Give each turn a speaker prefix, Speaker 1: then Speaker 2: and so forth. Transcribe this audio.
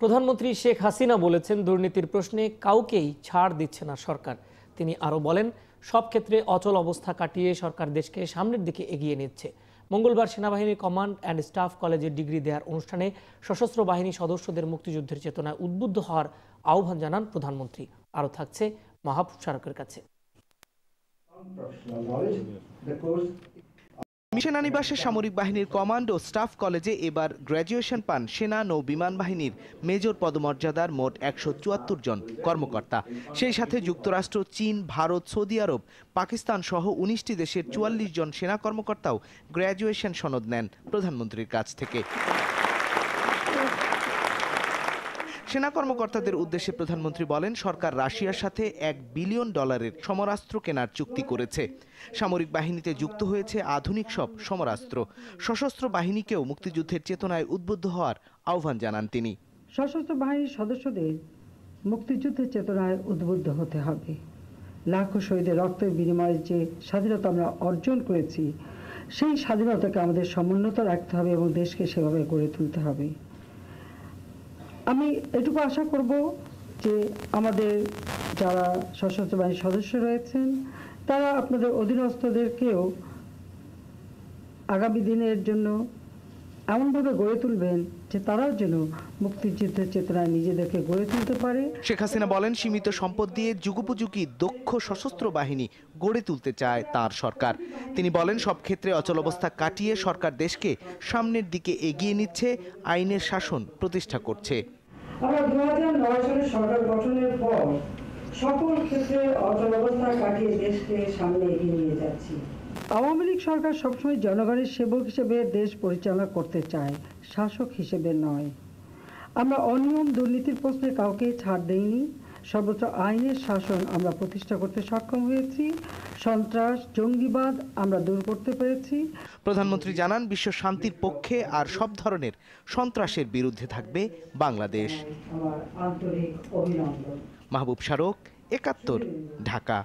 Speaker 1: প্রধানমন্ত্রী শেখ হাসিনা বলেছেন দুর্নীতির প্রশ্নে কাউকেই ছাড় দিচ্ছে না সরকার তিনি আরও বলেন সব ক্ষেত্রে অচল অবস্থা কাটিয়ে সরকার দেশকে সামনের দিকে এগিয়ে নিচ্ছে মঙ্গলবার সেনাবাহিনীর কমান্ড অ্যান্ড স্টাফ কলেজের ডিগ্রি দেওয়ার অনুষ্ঠানে সশস্ত্র বাহিনী সদস্যদের মুক্তিযুদ্ধের চেতনায় উদ্বুদ্ধ হওয়ার আহ্বান জানান প্রধানমন্ত্রী আরও থাকছে মাহাবুব সারকের কাছে
Speaker 2: মিশনানিবাসের সামরিক বাহিনীর কমান্ড ও স্টাফ কলেজে এবার গ্র্যাজুয়েশন পান সেনা নৌ বিমান বাহিনীর মেজর পদমর্যাদার মোট একশো চুয়াত্তর জন কর্মকর্তা সেই সাথে যুক্তরাষ্ট্র চীন ভারত সৌদি আরব পাকিস্তান সহ উনিশটি দেশের চুয়াল্লিশ জন সেনা কর্মকর্তাও গ্র্যাজুয়েশন সনদ নেন প্রধানমন্ত্রীর কাছ থেকে সেনা কর্মকর্তাদের উদ্দেশ্যে প্রধানমন্ত্রী বলেন সরকার রাশিয়ার সাথে এক বিলিয়ন ডলারের সমরাস্ত্র কেনার চুক্তি করেছে সামরিক বাহিনীতে যুক্ত হয়েছে আধুনিক সব সমরাস্ত্র সশস্ত্র বাহিনীকেও মুক্তিযুদ্ধের চেতনায় উদ্বুদ্ধ হওয়ার আহ্বান জানান তিনি
Speaker 3: সশস্ত্র বাহিনীর সদস্যদের মুক্তিযুদ্ধের চেতনায় উদ্বুদ্ধ হতে হবে লাখো শহীদের রক্তের বিনিময়ে যে স্বাধীনতা আমরা অর্জন করেছি সেই স্বাধীনতাকে আমাদের সমুন্নত রাখতে হবে এবং দেশকে সেভাবে গড়ে তুলতে হবে আমি এটুকু আশা করব যে আমাদের যারা সশস্ত্র বাহিনীর সদস্য রয়েছেন তারা আপনাদের অধীনস্থদেরকেও আগামী দিনের জন্য এমনভাবে গড়ে তুলবেন যে তারাও যেন মুক্তিযুদ্ধের চেতনায় নিজেদেরকে গড়ে তুলতে পারে
Speaker 2: শেখ হাসিনা বলেন সীমিত সম্পদ দিয়ে যুগোপযোগী দক্ষ সশস্ত্র বাহিনী গড়ে তুলতে চায় তার সরকার তিনি বলেন সব ক্ষেত্রে অচল অবস্থা কাটিয়ে সরকার দেশকে সামনের দিকে এগিয়ে নিচ্ছে আইনের শাসন প্রতিষ্ঠা করছে
Speaker 3: আমরা দু সালে সরকার গঠনের পর সকল ক্ষেত্রে কাটিয়ে দেশকে সামনে এগিয়ে নিয়ে যাচ্ছি আওয়ামী লীগ সরকার সবসময় জনগণের সেবক হিসেবে দেশ পরিচালনা করতে চায় শাসক হিসেবে নয় আমরা অনিয়ম দুর্নীতির প্রশ্নে কাউকে ছাড় দেইনি সর্বোচ্চ আইনের শাসন আমরা
Speaker 2: প্রতিষ্ঠা করতে সক্ষম হয়েছি সন্ত্রাস জঙ্গিবাদ আমরা দূর করতে পেরেছি প্রধানমন্ত্রী জানান বিশ্ব শান্তির পক্ষে আর সব ধরনের সন্ত্রাসের বিরুদ্ধে থাকবে বাংলাদেশ মাহবুব শারক একাত্তর ঢাকা